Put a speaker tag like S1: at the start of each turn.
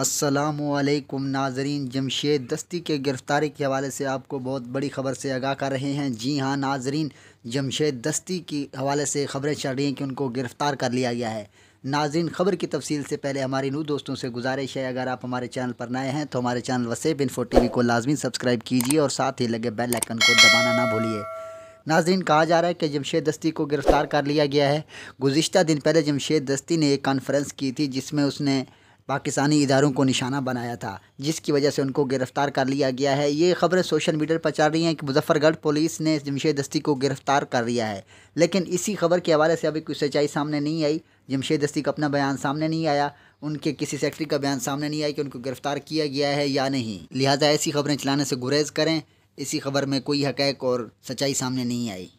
S1: असलकुम नाजरीन जमशेद दस्ती के गिरफ़्तारी के हवाले से आपको बहुत बड़ी ख़बर से आगाह कर रहे हैं जी हाँ नाजरीन जमशेद दस्ती के हवाले से खबरें चल रही हैं कि उनको गिरफ़्तार कर लिया गया है नाजरीन खबर की तफसील से पहले हमारे नू दोस्तों से गुजारिश है अगर आप हमारे चैनल पर नए हैं तो हमारे चैनल वसीब इन्फो टी को लाजमी सब्सक्राइब कीजिए और साथ ही लगे बेल आइकन को दबाना ना भूलिए नाजरीन कहा जा रहा है कि जमशेद दस्ती को गिरफ़्तार कर लिया गया है गुज्त दिन पहले जमशेद दस्ती ने एक कॉन्फ्रेंस की थी जिसमें उसने पाकिस्तानी इदारों को निशाना बनाया था जिसकी वजह से उनको गिरफ़्तार कर लिया गया है ये खबरें सोशल मीडिया पर चल रही हैं कि मुजफ्फरगढ़ पुलिस ने जमशेद दस्ती को गिरफ़्तार कर लिया है लेकिन इसी खबर के हवाले से अभी कोई सच्चाई सामने नहीं आई जमशेद दस्ती का अपना बयान सामने नहीं आया उनके किसी सेक्रेटरी का बयान सामने नहीं आया कि उनको गिरफ़्तार किया गया है या नहीं लिहाजा ऐसी खबरें चलाने से गुरेज करें इसी खबर में कोई हकैक और सच्चाई सामने नहीं आई